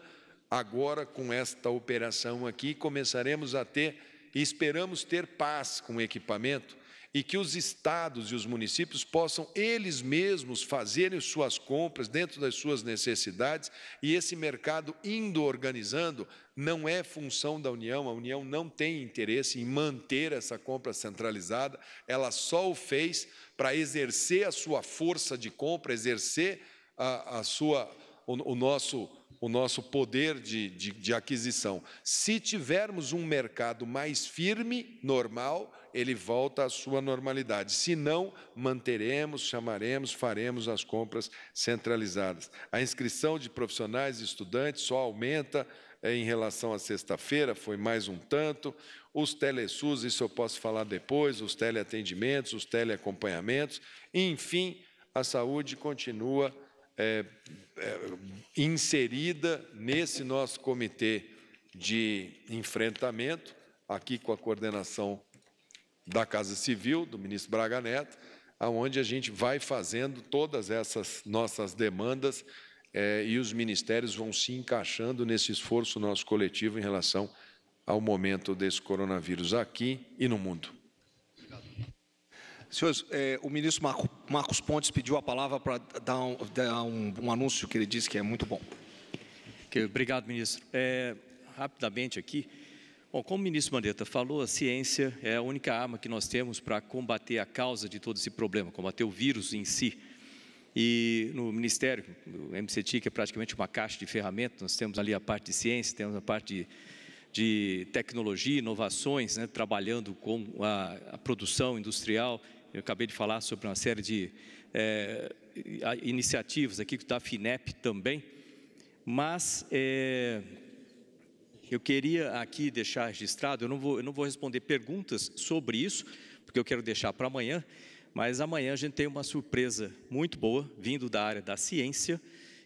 agora com esta operação aqui, começaremos a ter e esperamos ter paz com o equipamento e que os estados e os municípios possam eles mesmos fazerem suas compras dentro das suas necessidades e esse mercado indo organizando não é função da União, a União não tem interesse em manter essa compra centralizada, ela só o fez para exercer a sua força de compra, exercer a, a sua o, o nosso o nosso poder de, de, de aquisição. Se tivermos um mercado mais firme, normal, ele volta à sua normalidade. Se não, manteremos, chamaremos, faremos as compras centralizadas. A inscrição de profissionais e estudantes só aumenta eh, em relação à sexta-feira, foi mais um tanto. Os telesus, isso eu posso falar depois, os teleatendimentos, os teleacompanhamentos. Enfim, a saúde continua é, é, inserida nesse nosso comitê de enfrentamento, aqui com a coordenação da Casa Civil, do ministro Braga Neto, aonde a gente vai fazendo todas essas nossas demandas é, e os ministérios vão se encaixando nesse esforço nosso coletivo em relação ao momento desse coronavírus aqui e no mundo. Senhores, é, o ministro Marco, Marcos Pontes pediu a palavra para dar, um, dar um, um, anúncio que ele disse que é muito bom. Obrigado, ministro. É, rapidamente aqui, bom, como o ministro Mandetta falou, a ciência é a única arma que nós temos para combater a causa de todo esse problema, combater o vírus em si. E no Ministério, o MCT, que é praticamente uma caixa de ferramentas, nós temos ali a parte de ciência, temos a parte de de tecnologia, inovações, né, trabalhando com a, a, produção industrial. Eu acabei de falar sobre uma série de é, iniciativas aqui da FINEP também, mas é, eu queria aqui deixar registrado, eu não, vou, eu não vou responder perguntas sobre isso, porque eu quero deixar para amanhã, mas amanhã a gente tem uma surpresa muito boa, vindo da área da ciência,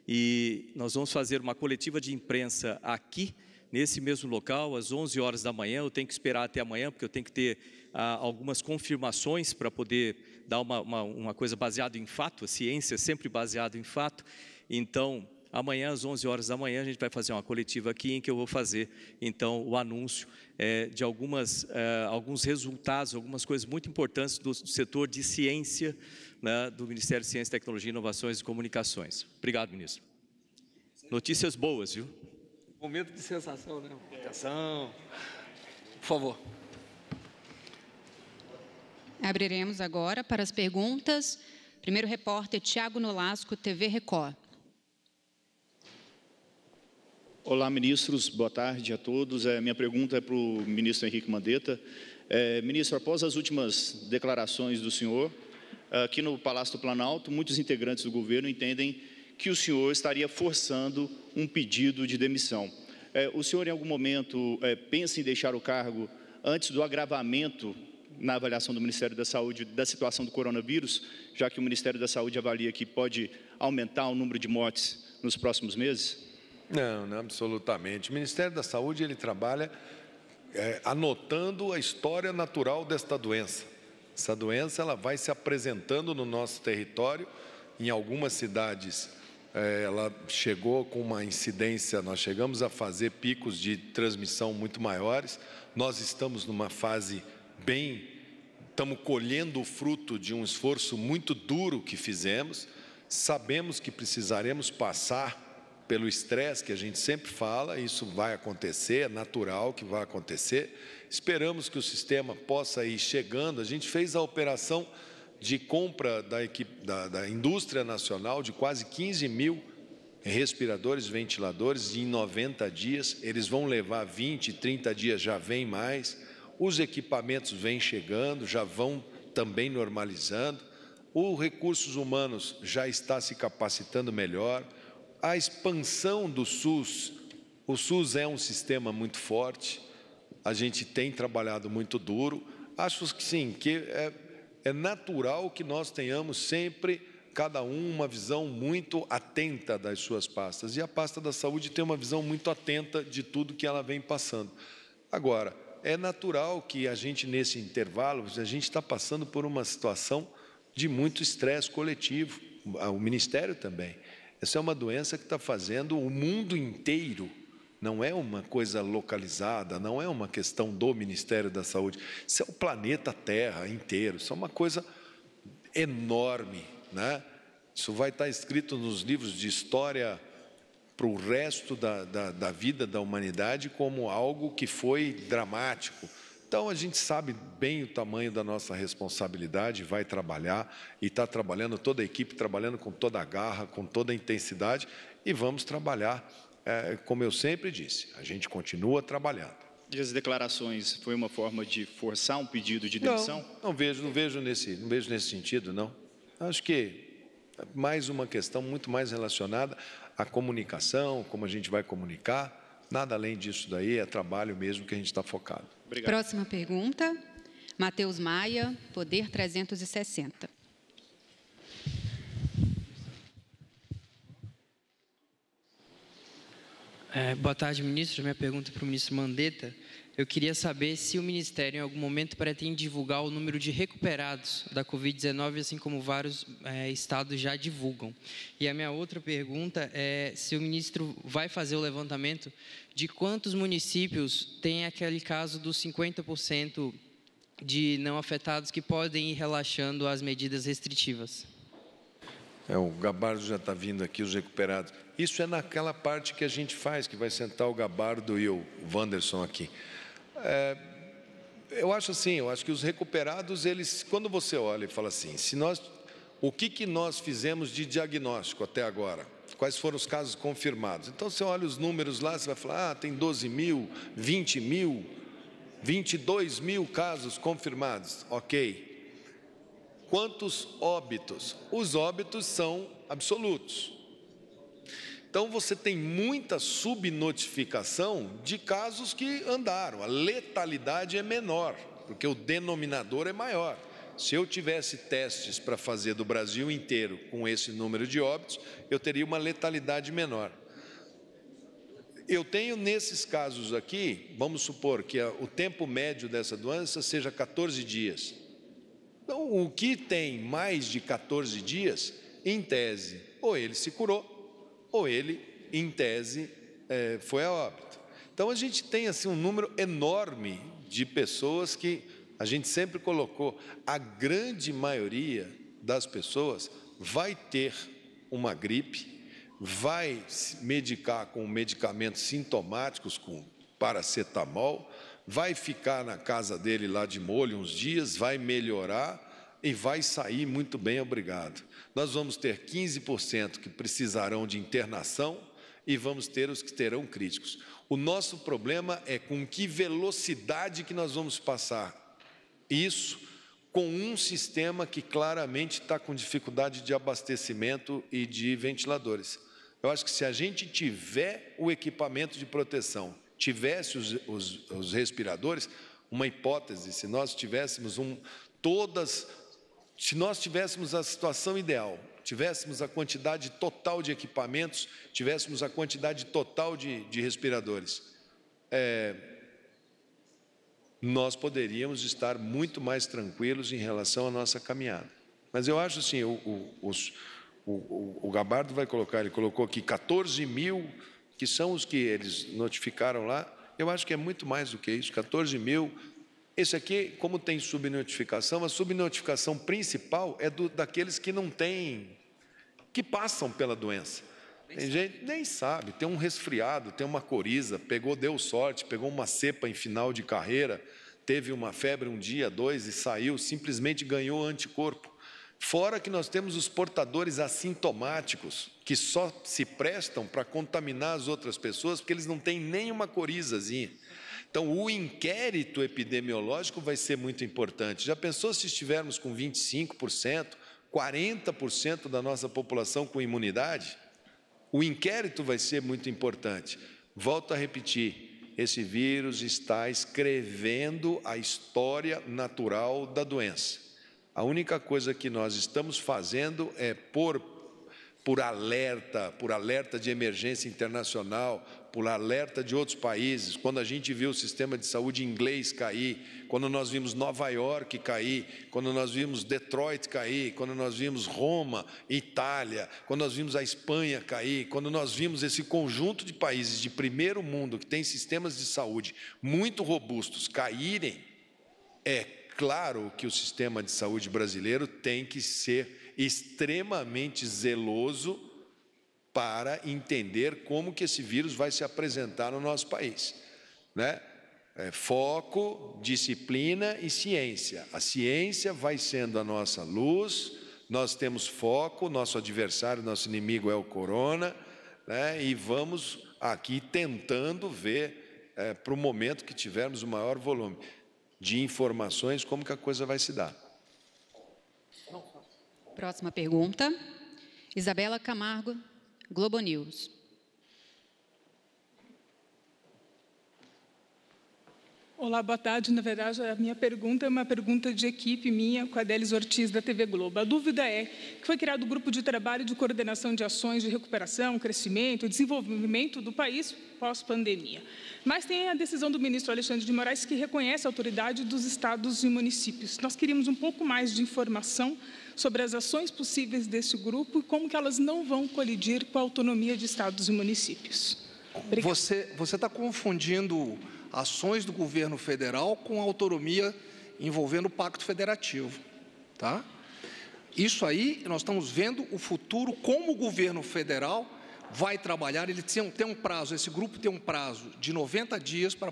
e nós vamos fazer uma coletiva de imprensa aqui, nesse mesmo local, às 11 horas da manhã. Eu tenho que esperar até amanhã, porque eu tenho que ter ah, algumas confirmações para poder dar uma, uma, uma coisa baseada em fato. A ciência é sempre baseada em fato. Então, amanhã às 11 horas da manhã a gente vai fazer uma coletiva aqui em que eu vou fazer então o anúncio é, de algumas é, alguns resultados, algumas coisas muito importantes do, do setor de ciência né, do Ministério de Ciência, Tecnologia, Inovações e Comunicações. Obrigado, ministro. Notícias boas, viu? Momento de sensação, né? É. Atenção. Por favor. Abriremos agora para as perguntas. Primeiro repórter, Tiago Nolasco, TV Record. Olá, ministros. Boa tarde a todos. É, minha pergunta é para o ministro Henrique Mandetta. É, ministro, após as últimas declarações do senhor, é, aqui no Palácio do Planalto, muitos integrantes do governo entendem que o senhor estaria forçando um pedido de demissão. É, o senhor, em algum momento, é, pensa em deixar o cargo antes do agravamento na avaliação do Ministério da Saúde da situação do coronavírus, já que o Ministério da Saúde avalia que pode aumentar o número de mortes nos próximos meses? Não, não absolutamente. O Ministério da Saúde ele trabalha é, anotando a história natural desta doença. Essa doença ela vai se apresentando no nosso território, em algumas cidades é, ela chegou com uma incidência, nós chegamos a fazer picos de transmissão muito maiores. Nós estamos numa fase bem, estamos colhendo o fruto de um esforço muito duro que fizemos. Sabemos que precisaremos passar pelo estresse que a gente sempre fala, isso vai acontecer, é natural que vai acontecer. Esperamos que o sistema possa ir chegando. A gente fez a operação de compra da, equipe, da, da indústria nacional de quase 15 mil respiradores, ventiladores, e em 90 dias, eles vão levar 20, 30 dias, já vem mais. Os equipamentos vêm chegando, já vão também normalizando. O recursos humanos já está se capacitando melhor. A expansão do SUS, o SUS é um sistema muito forte. A gente tem trabalhado muito duro. Acho que sim, que é é natural que nós tenhamos sempre cada um uma visão muito atenta das suas pastas. E a pasta da saúde tem uma visão muito atenta de tudo que ela vem passando. Agora, é natural que a gente, nesse intervalo, a gente está passando por uma situação de muito estresse coletivo, o Ministério também. Essa é uma doença que está fazendo o mundo inteiro não é uma coisa localizada, não é uma questão do Ministério da Saúde, isso é o planeta Terra inteiro, isso é uma coisa enorme. Né? Isso vai estar escrito nos livros de história para o resto da, da, da vida da humanidade como algo que foi dramático. Então a gente sabe bem o tamanho da nossa responsabilidade, vai trabalhar e está trabalhando toda a equipe, trabalhando com toda a garra, com toda a intensidade e vamos trabalhar é, como eu sempre disse, a gente continua trabalhando. E as declarações foi uma forma de forçar um pedido de demissão? Não, não vejo, não vejo nesse, não vejo nesse sentido, não. Acho que é mais uma questão muito mais relacionada à comunicação, como a gente vai comunicar. Nada além disso daí, é trabalho mesmo que a gente está focado. Obrigado. Próxima pergunta, Matheus Maia, Poder 360. É, boa tarde, ministro. Minha pergunta é para o ministro Mandetta. Eu queria saber se o Ministério, em algum momento, pretende divulgar o número de recuperados da Covid-19, assim como vários é, estados já divulgam. E a minha outra pergunta é se o ministro vai fazer o levantamento de quantos municípios tem aquele caso dos 50% de não afetados que podem ir relaxando as medidas restritivas. É, o gabardo já está vindo aqui, os recuperados. Isso é naquela parte que a gente faz, que vai sentar o gabardo e o Wanderson aqui. É, eu acho assim, eu acho que os recuperados, eles, quando você olha e fala assim, se nós, o que, que nós fizemos de diagnóstico até agora? Quais foram os casos confirmados? Então, você olha os números lá, você vai falar, ah, tem 12 mil, 20 mil, 22 mil casos confirmados. Ok quantos óbitos? Os óbitos são absolutos. Então você tem muita subnotificação de casos que andaram. A letalidade é menor, porque o denominador é maior. Se eu tivesse testes para fazer do Brasil inteiro com esse número de óbitos, eu teria uma letalidade menor. Eu tenho nesses casos aqui, vamos supor que o tempo médio dessa doença seja 14 dias. Então, o que tem mais de 14 dias, em tese, ou ele se curou, ou ele, em tese, é, foi a óbito. Então, a gente tem assim um número enorme de pessoas que a gente sempre colocou. A grande maioria das pessoas vai ter uma gripe, vai se medicar com medicamentos sintomáticos, com paracetamol, vai ficar na casa dele lá de molho uns dias, vai melhorar e vai sair muito bem, obrigado. Nós vamos ter 15% que precisarão de internação e vamos ter os que terão críticos. O nosso problema é com que velocidade que nós vamos passar isso com um sistema que claramente está com dificuldade de abastecimento e de ventiladores. Eu acho que se a gente tiver o equipamento de proteção tivesse os, os, os respiradores, uma hipótese, se nós tivéssemos um, todas, se nós tivéssemos a situação ideal, tivéssemos a quantidade total de equipamentos, tivéssemos a quantidade total de, de respiradores, é, nós poderíamos estar muito mais tranquilos em relação à nossa caminhada. Mas eu acho assim, o, o, os, o, o Gabardo vai colocar, ele colocou aqui 14 mil que são os que eles notificaram lá, eu acho que é muito mais do que isso, 14 mil. Esse aqui, como tem subnotificação, a subnotificação principal é do, daqueles que não têm, que passam pela doença. Nem tem sabe. gente nem sabe, tem um resfriado, tem uma coriza, pegou, deu sorte, pegou uma cepa em final de carreira, teve uma febre um dia, dois e saiu, simplesmente ganhou anticorpo. Fora que nós temos os portadores assintomáticos, que só se prestam para contaminar as outras pessoas, porque eles não têm nenhuma corizazinha. Então, o inquérito epidemiológico vai ser muito importante. Já pensou se estivermos com 25%, 40% da nossa população com imunidade? O inquérito vai ser muito importante. Volto a repetir: esse vírus está escrevendo a história natural da doença. A única coisa que nós estamos fazendo é pôr por alerta, por alerta de emergência internacional, por alerta de outros países. Quando a gente viu o sistema de saúde inglês cair, quando nós vimos Nova York cair, quando nós vimos Detroit cair, quando nós vimos Roma, Itália, quando nós vimos a Espanha cair, quando nós vimos esse conjunto de países de primeiro mundo que tem sistemas de saúde muito robustos caírem, é claro que o sistema de saúde brasileiro tem que ser extremamente zeloso para entender como que esse vírus vai se apresentar no nosso país, né? É, foco, disciplina e ciência. A ciência vai sendo a nossa luz. Nós temos foco. Nosso adversário, nosso inimigo é o corona, né? E vamos aqui tentando ver é, para o momento que tivermos o maior volume de informações como que a coisa vai se dar. Próxima pergunta. Isabela Camargo, Globo News. Olá, boa tarde. Na verdade, a minha pergunta é uma pergunta de equipe minha com a Delis Ortiz, da TV Globo. A dúvida é que foi criado o um grupo de trabalho de coordenação de ações de recuperação, crescimento e desenvolvimento do país pós-pandemia. Mas tem a decisão do ministro Alexandre de Moraes que reconhece a autoridade dos estados e municípios. Nós queríamos um pouco mais de informação sobre as ações possíveis desse grupo e como que elas não vão colidir com a autonomia de estados e municípios. Obrigada. Você está confundindo ações do governo federal com autonomia envolvendo o pacto federativo, tá? Isso aí nós estamos vendo o futuro como o governo federal vai trabalhar, ele tem um, tem um prazo, esse grupo tem um prazo de 90 dias para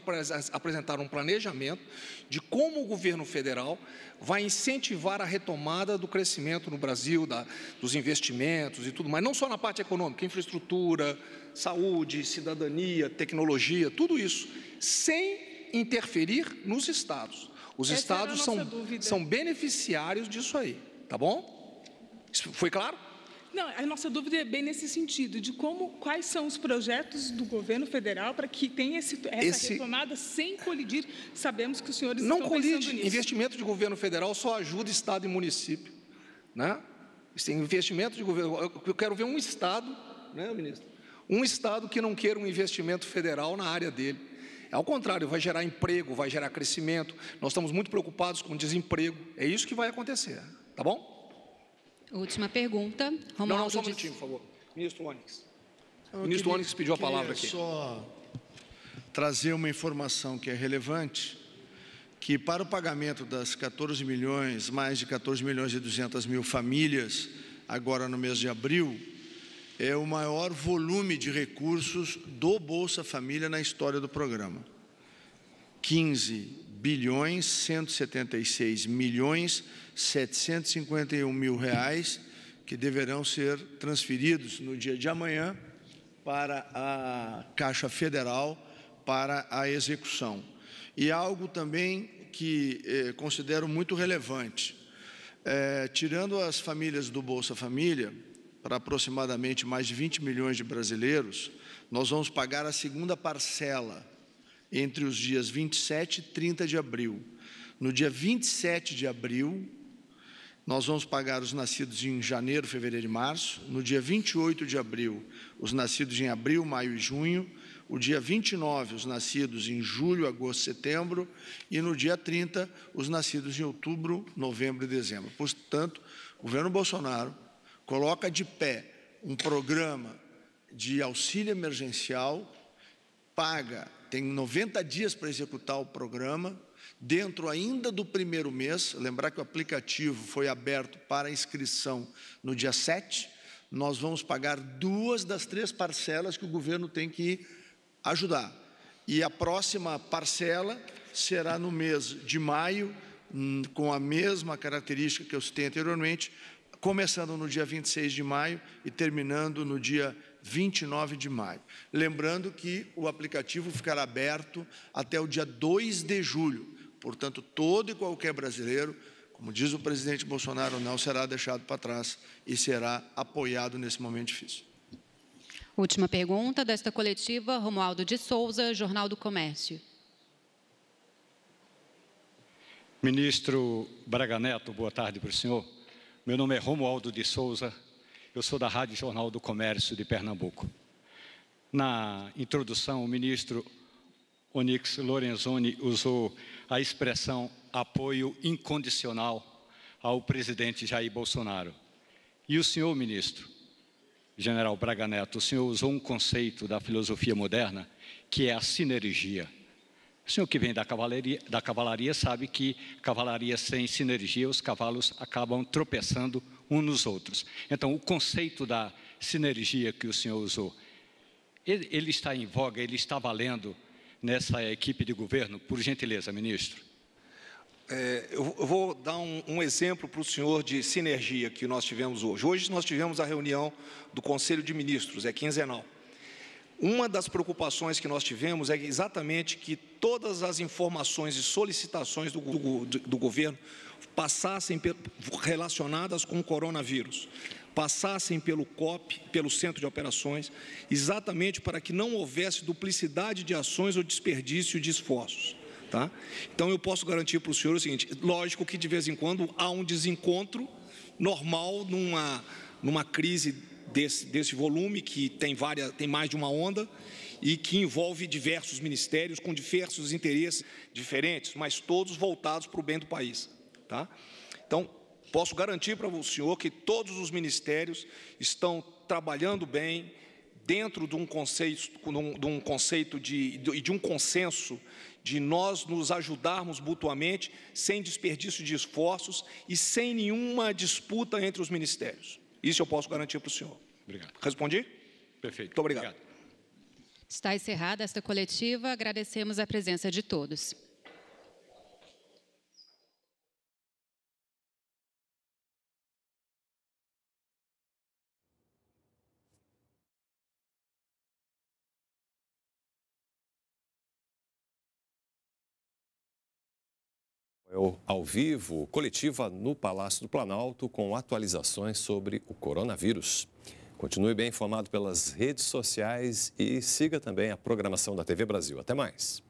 apresentar um planejamento de como o governo federal vai incentivar a retomada do crescimento no Brasil, da, dos investimentos e tudo mais, não só na parte econômica, infraestrutura, saúde, cidadania, tecnologia, tudo isso, sem interferir nos estados. Os Essa estados são, são beneficiários disso aí, tá bom? Isso foi claro? Não, a nossa dúvida é bem nesse sentido, de como, quais são os projetos do governo federal para que tenha esse, essa esse... retomada sem colidir. Sabemos que os senhores não estão colide. pensando nisso. Investimento de governo federal só ajuda estado e município, né? Esse é investimento de governo, eu quero ver um estado, né, ministro? Um estado que não queira um investimento federal na área dele. Ao contrário, vai gerar emprego, vai gerar crescimento. Nós estamos muito preocupados com o desemprego. É isso que vai acontecer, tá bom? Última pergunta. Romualdo não, não, só um minutinho, por favor. Ministro Onix. O então, Ministro Onix pediu a palavra aqui. só trazer uma informação que é relevante, que para o pagamento das 14 milhões, mais de 14 milhões e 200 mil famílias, agora no mês de abril, é o maior volume de recursos do Bolsa Família na história do programa. 15 bilhões 176 milhões 751 mil reais que deverão ser transferidos no dia de amanhã para a Caixa Federal para a execução. E algo também que eh, considero muito relevante. Eh, tirando as famílias do Bolsa Família, para aproximadamente mais de 20 milhões de brasileiros, nós vamos pagar a segunda parcela entre os dias 27 e 30 de abril. No dia 27 de abril, nós vamos pagar os nascidos em janeiro, fevereiro e março. No dia 28 de abril, os nascidos em abril, maio e junho. O dia 29, os nascidos em julho, agosto, setembro. E no dia 30, os nascidos em outubro, novembro e dezembro. Portanto, o governo Bolsonaro coloca de pé um programa de auxílio emergencial, paga, tem 90 dias para executar o programa, dentro ainda do primeiro mês, lembrar que o aplicativo foi aberto para inscrição no dia 7, nós vamos pagar duas das três parcelas que o governo tem que ajudar. E a próxima parcela será no mês de maio, hum, com a mesma característica que eu citei anteriormente, começando no dia 26 de maio e terminando no dia 29 de maio. Lembrando que o aplicativo ficará aberto até o dia 2 de julho. Portanto, todo e qualquer brasileiro, como diz o presidente Bolsonaro, não será deixado para trás e será apoiado nesse momento difícil. Última pergunta desta coletiva, Romualdo de Souza, Jornal do Comércio. Ministro Braga Neto, boa tarde para o senhor. Meu nome é Romualdo de Souza, eu sou da Rádio Jornal do Comércio de Pernambuco. Na introdução, o ministro Onix Lorenzoni usou a expressão apoio incondicional ao presidente Jair Bolsonaro. E o senhor, ministro, general Braga Neto, o senhor usou um conceito da filosofia moderna que é a sinergia. O senhor que vem da cavalaria, da cavalaria sabe que cavalaria sem sinergia, os cavalos acabam tropeçando uns nos outros. Então, o conceito da sinergia que o senhor usou, ele, ele está em voga, ele está valendo nessa equipe de governo? Por gentileza, ministro. É, eu vou dar um, um exemplo para o senhor de sinergia que nós tivemos hoje. Hoje nós tivemos a reunião do Conselho de Ministros, é quinzenal. Uma das preocupações que nós tivemos é exatamente que todas as informações e solicitações do, do, do governo passassem relacionadas com o coronavírus, passassem pelo COP, pelo Centro de Operações, exatamente para que não houvesse duplicidade de ações ou desperdício de esforços. Tá? Então, eu posso garantir para o senhor o seguinte: lógico que de vez em quando há um desencontro normal numa, numa crise desse, desse volume, que tem, várias, tem mais de uma onda, e que envolve diversos ministérios com diversos interesses diferentes, mas todos voltados para o bem do país. Tá? Então, posso garantir para o senhor que todos os ministérios estão trabalhando bem dentro de um conceito, de um conceito de, de um consenso de nós nos ajudarmos mutuamente, sem desperdício de esforços e sem nenhuma disputa entre os ministérios. Isso eu posso garantir para o senhor. Obrigado. Respondi? Perfeito. Muito obrigado. obrigado. Está encerrada esta coletiva. Agradecemos a presença de todos. É ao vivo, coletiva no Palácio do Planalto, com atualizações sobre o coronavírus. Continue bem informado pelas redes sociais e siga também a programação da TV Brasil. Até mais.